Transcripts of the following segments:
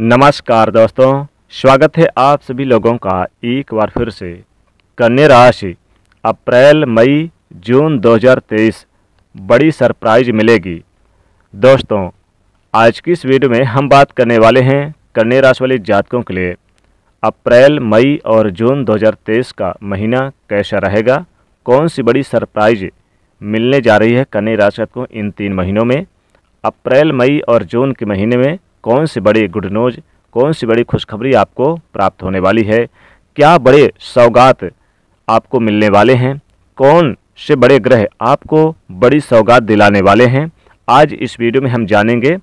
नमस्कार दोस्तों स्वागत है आप सभी लोगों का एक बार फिर से कन्या राशि अप्रैल मई जून 2023 बड़ी सरप्राइज मिलेगी दोस्तों आज की इस वीडियो में हम बात करने वाले हैं कन्या राशि वाले जातकों के लिए अप्रैल मई और जून 2023 का महीना कैसा रहेगा कौन सी बड़ी सरप्राइज मिलने जा रही है कन्या राशि को इन तीन महीनों में अप्रैल मई और जून के महीने में कौन सी बड़ी गुड न्यूज़ कौन सी बड़ी खुशखबरी आपको प्राप्त होने वाली है क्या बड़े सौगात आपको मिलने वाले हैं कौन से बड़े ग्रह आपको बड़ी सौगात दिलाने वाले हैं आज इस वीडियो में हम जानेंगे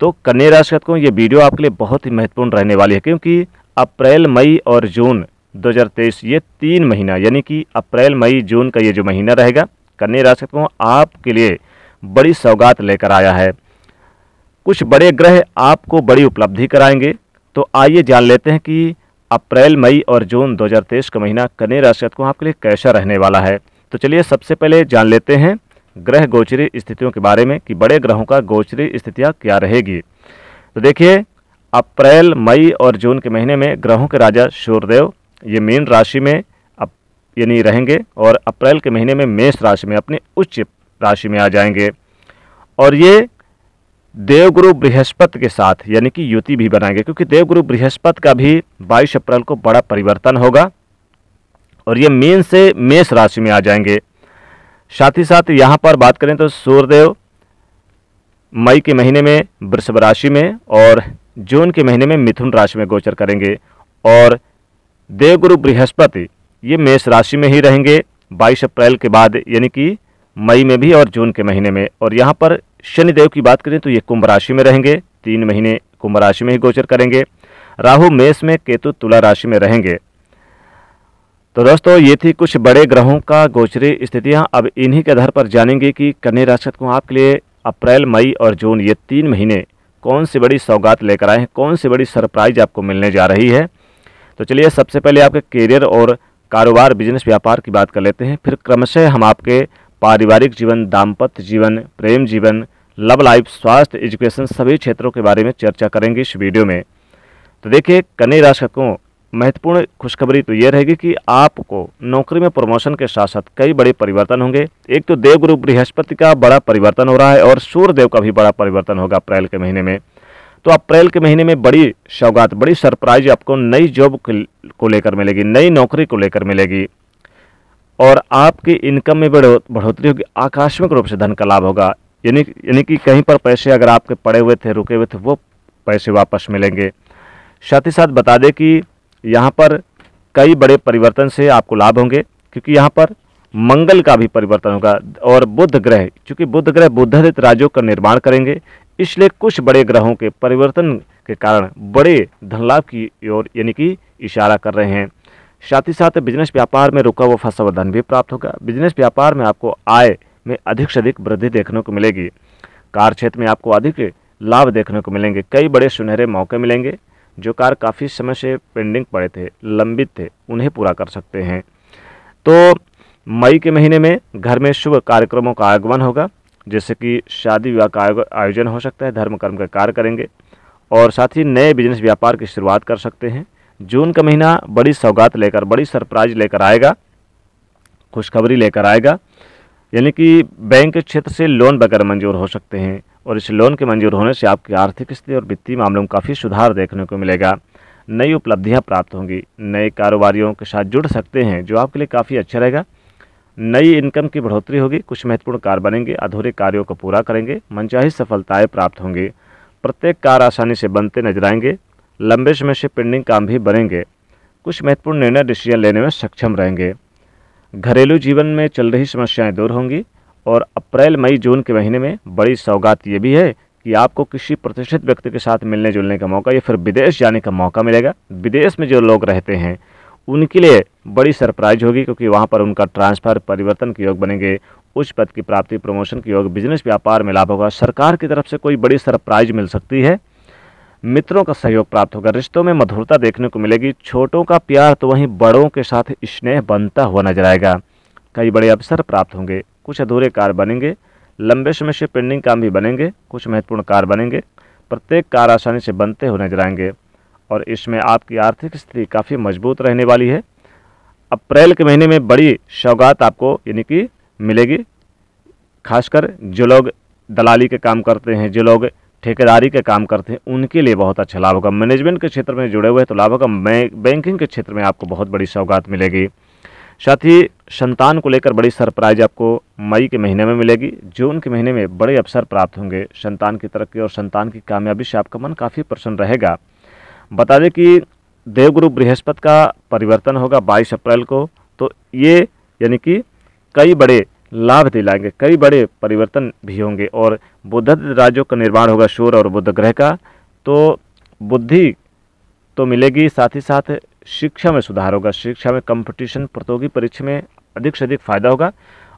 तो कन्या राशि को ये वीडियो आपके लिए बहुत ही महत्वपूर्ण रहने वाली है क्योंकि अप्रैल मई और जून 2023 ये तीन महीना यानी कि अप्रैल मई जून का ये जो महीना रहेगा कन्या राशि को आपके लिए बड़ी सौगात लेकर आया है कुछ बड़े ग्रह आपको बड़ी उपलब्धि कराएंगे तो आइए जान लेते हैं कि अप्रैल मई और जून 2023 का महीना कन्या राशि को आपके लिए कैसा रहने वाला है तो चलिए सबसे पहले जान लेते हैं ग्रह गोचरी स्थितियों के बारे में कि बड़े ग्रहों का गोचरी स्थितियाँ क्या रहेगी तो देखिए अप्रैल मई और जून के महीने में ग्रहों के राजा सूर्यदेव ये मीन राशि में अब यानी रहेंगे और अप्रैल के महीने में मेष राशि में अपनी उच्च राशि में आ जाएंगे और ये देवगुरु बृहस्पति के साथ यानी कि युति भी बनाएंगे क्योंकि देवगुरु बृहस्पति का भी बाईस अप्रैल को बड़ा परिवर्तन होगा और ये मीन से मेष राशि में आ जाएंगे साथ ही साथ यहाँ पर बात करें तो सूर्यदेव मई के महीने में वृषभ राशि में और जून के महीने में मिथुन राशि में गोचर करेंगे और देवगुरु बृहस्पति ये मेष राशि में ही रहेंगे 22 अप्रैल के बाद यानी कि मई में भी और जून के महीने में और यहाँ पर शनिदेव की बात करें तो ये कुंभ राशि में रहेंगे तीन महीने कुंभ राशि में ही गोचर करेंगे राहु मेष में केतु तुला राशि में रहेंगे तो दोस्तों ये थी कुछ बड़े ग्रहों का गोचरी स्थितियां अब इन्हीं के आधार पर जानेंगे कि कन्या राशि को आपके लिए अप्रैल मई और जून ये तीन महीने कौन सी बड़ी सौगात लेकर आए हैं कौन सी बड़ी सरप्राइज आपको मिलने जा रही है तो चलिए सबसे पहले आपके करियर और कारोबार बिजनेस व्यापार की बात कर लेते हैं फिर क्रमशः हम आपके पारिवारिक जीवन दाम्पत्य जीवन प्रेम जीवन लव लाइफ स्वास्थ्य एजुकेशन सभी क्षेत्रों के बारे में चर्चा करेंगे इस वीडियो में तो देखिए कन्या राशि को महत्वपूर्ण खुशखबरी तो ये रहेगी कि आपको नौकरी में प्रमोशन के साथ साथ कई बड़े परिवर्तन होंगे एक तो देवगुरु बृहस्पति का बड़ा परिवर्तन हो रहा है और सूर्यदेव का भी बड़ा परिवर्तन होगा अप्रैल के महीने में तो अप्रैल के महीने में बड़ी सौगात बड़ी सरप्राइज आपको नई जॉब को लेकर मिलेगी नई नौकरी को लेकर मिलेगी और आपकी इनकम में बढ़ोतरी होगी आकस्मिक रूप से धन का लाभ होगा यानी यानी कि कहीं पर पैसे अगर आपके पड़े हुए थे रुके हुए थे वो पैसे वापस मिलेंगे साथ ही साथ बता दें कि यहाँ पर कई बड़े परिवर्तन से आपको लाभ होंगे क्योंकि यहाँ पर मंगल का भी परिवर्तन होगा और बुध ग्रह क्योंकि बुध ग्रह बुद्धित राज्यों का निर्माण करेंगे इसलिए कुछ बड़े ग्रहों के परिवर्तन के कारण बड़े धन लाभ की ओर यानी कि इशारा कर रहे हैं साथ ही साथ बिजनेस व्यापार में रुका हुआ फंसा हुआ धन भी प्राप्त होगा बिजनेस व्यापार में आपको आय में अधिक से अधिक वृद्धि देखने को मिलेगी कार क्षेत्र में आपको अधिक लाभ देखने को मिलेंगे कई बड़े सुनहरे मौके मिलेंगे जो कार काफ़ी समय से पेंडिंग पड़े थे लंबित थे उन्हें पूरा कर सकते हैं तो मई के महीने में घर में शुभ कार्यक्रमों का आगमन होगा जैसे कि शादी विवाह का आयोजन हो सकता है धर्म कर्म का कार्य करेंगे और साथ ही नए बिजनेस व्यापार की शुरुआत कर सकते हैं जून का महीना बड़ी सौगात लेकर बड़ी सरप्राइज लेकर आएगा खुशखबरी लेकर आएगा यानी कि बैंक क्षेत्र से लोन बगैर मंजूर हो सकते हैं और इस लोन के मंजूर होने से आपकी आर्थिक स्थिति और वित्तीय मामलों में काफ़ी सुधार देखने को मिलेगा नई उपलब्धियां प्राप्त होंगी नए कारोबारियों के साथ जुड़ सकते हैं जो आपके लिए काफ़ी अच्छा रहेगा नई इनकम की बढ़ोतरी होगी कुछ महत्वपूर्ण कार्य बनेंगे अधूरे कार्यों को पूरा करेंगे मनचाही सफलताएँ प्राप्त होंगी प्रत्येक कार्य आसानी से बनते नजर आएंगे लंबे समय से पेंडिंग काम भी बनेंगे कुछ महत्वपूर्ण निर्णय डिसीजन लेने में सक्षम रहेंगे घरेलू जीवन में चल रही समस्याएं दूर होंगी और अप्रैल मई जून के महीने में बड़ी सौगात ये भी है कि आपको किसी प्रतिष्ठित व्यक्ति के साथ मिलने जुलने का मौका या फिर विदेश जाने का मौका मिलेगा विदेश में जो लोग रहते हैं उनके लिए बड़ी सरप्राइज होगी क्योंकि वहाँ पर उनका ट्रांसफ़र परिवर्तन के योग बनेंगे उच्च पद की प्राप्ति प्रमोशन के योग बिजनेस व्यापार में लाभ होगा सरकार की तरफ से कोई बड़ी सरप्राइज मिल सकती है मित्रों का सहयोग प्राप्त होगा रिश्तों में मधुरता देखने को मिलेगी छोटों का प्यार तो वहीं बड़ों के साथ स्नेह बनता हुआ नजर आएगा कई बड़े अवसर प्राप्त होंगे कुछ अधूरे कार्य बनेंगे लंबे समय से पेंडिंग काम भी बनेंगे कुछ महत्वपूर्ण कार्य बनेंगे प्रत्येक कार्य आसानी से बनते हुए नजर आएंगे और इसमें आपकी आर्थिक स्थिति काफ़ी मजबूत रहने वाली है अप्रैल के महीने में बड़ी सौगात आपको यानी कि मिलेगी खासकर जो लोग दलाली के काम करते हैं जो लोग ठेकेदारी के काम करते हैं उनके लिए बहुत अच्छा लाभ होगा मैनेजमेंट के क्षेत्र में जुड़े हुए हैं तो लाभ होगा बैंकिंग के क्षेत्र में आपको बहुत बड़ी सौगात मिलेगी साथ ही संतान को लेकर बड़ी सरप्राइज आपको मई के महीने में मिलेगी जून के महीने में बड़े अवसर प्राप्त होंगे संतान की तरक्की और संतान की कामयाबी से आपका मन काफ़ी प्रसन्न रहेगा बता दें कि देवगुरु बृहस्पति का परिवर्तन होगा 22 अप्रैल को तो ये यानी कि कई बड़े लाभ दिलाएंगे कई बड़े परिवर्तन भी होंगे और बुद्ध राज्यों का निर्माण होगा शूर और बुद्ध ग्रह का तो बुद्धि तो मिलेगी साथ ही साथ शिक्षा में सुधार होगा शिक्षा में कंपटीशन प्रतियोगी परीक्षा में अधिक से अधिक फ़ायदा होगा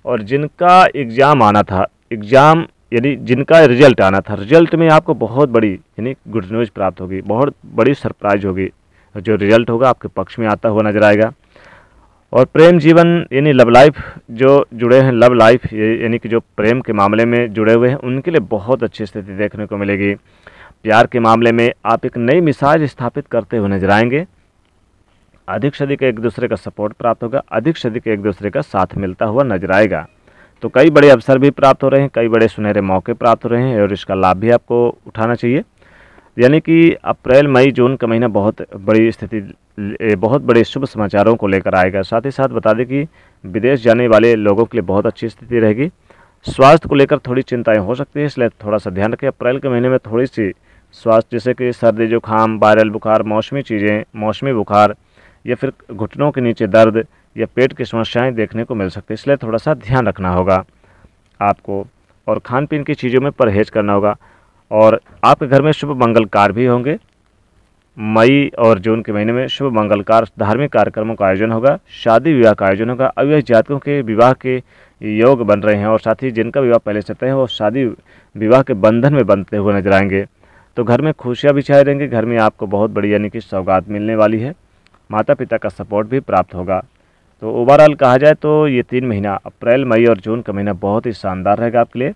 और जिनका एग्ज़ाम आना था एग्ज़ाम यानी जिनका रिजल्ट आना था रिजल्ट में आपको बहुत बड़ी यानी गुड न्यूज़ प्राप्त होगी बहुत बड़ी सरप्राइज होगी जो रिजल्ट होगा आपके पक्ष में आता हुआ नजर आएगा और प्रेम जीवन यानी लव लाइफ जो जुड़े हैं लव लाइफ यानी कि जो प्रेम के मामले में जुड़े हुए हैं उनके लिए बहुत अच्छी स्थिति देखने को मिलेगी प्यार के मामले में आप एक नई मिसाज स्थापित करते हुए नजर आएंगे अधिक से अधिक एक दूसरे का सपोर्ट प्राप्त होगा अधिक से अधिक एक दूसरे का साथ मिलता हुआ नजर आएगा तो कई बड़े अवसर भी प्राप्त हो रहे हैं कई बड़े सुनहरे मौके प्राप्त हो रहे हैं और इसका लाभ भी आपको उठाना चाहिए यानी कि अप्रैल मई जून का महीना बहुत बड़ी स्थिति बहुत बड़े शुभ समाचारों को लेकर आएगा साथ ही साथ बता दें कि विदेश जाने वाले लोगों के लिए बहुत अच्छी स्थिति रहेगी स्वास्थ्य को लेकर थोड़ी चिंताएं हो सकती हैं इसलिए थोड़ा सा ध्यान रखें अप्रैल के महीने में थोड़ी सी स्वास्थ्य जैसे कि सर्दी जुकाम वायरल बुखार मौसमी चीज़ें मौसमी बुखार या फिर घुटनों के नीचे दर्द या पेट की समस्याएँ देखने को मिल सकती है इसलिए थोड़ा सा ध्यान रखना होगा आपको और खान पीन की चीज़ों में परहेज करना होगा और आपके घर में शुभ मंगल कार्य भी होंगे मई और जून के महीने में शुभ मंगल कार्य धार्मिक कार्यक्रमों का आयोजन होगा शादी विवाह का आयोजन होगा अविवाहित जातकों के विवाह के योग बन रहे हैं और साथ ही जिनका विवाह पहले से तय है वो शादी विवाह के बंधन में बनते हुए नजर आएंगे तो घर में खुशियाँ भी छाए रहेंगी घर में आपको बहुत बड़ी यानी कि सौगात मिलने वाली है माता पिता का सपोर्ट भी प्राप्त होगा तो ओवरऑल कहा जाए तो ये तीन महीना अप्रैल मई और जून का महीना बहुत ही शानदार रहेगा आपके लिए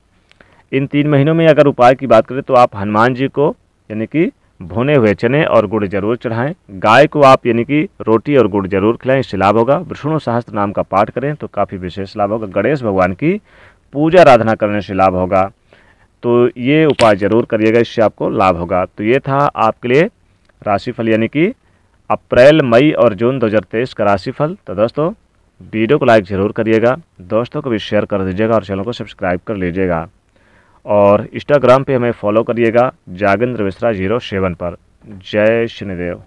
इन तीन महीनों में अगर उपाय की बात करें तो आप हनुमान जी को यानी कि भुने हुए चने और गुड़ जरूर चढ़ाएं गाय को आप यानी कि रोटी और गुड़ जरूर खिलाएं इससे लाभ होगा विष्णु सहस्त्र नाम का पाठ करें तो काफ़ी विशेष लाभ होगा गणेश भगवान की पूजा आराधना करने से लाभ होगा तो ये उपाय जरूर करिएगा इससे आपको लाभ होगा तो ये था आपके लिए राशिफल यानी कि अप्रैल मई और जून दो का राशिफल तो दोस्तों वीडियो को लाइक ज़रूर करिएगा दोस्तों को भी शेयर कर दीजिएगा और चैनल को सब्सक्राइब कर लीजिएगा और इंस्टाग्राम पे हमें फॉलो करिएगा जागेंद्र मिश्रा जीरो सेवन पर जय शनिदेव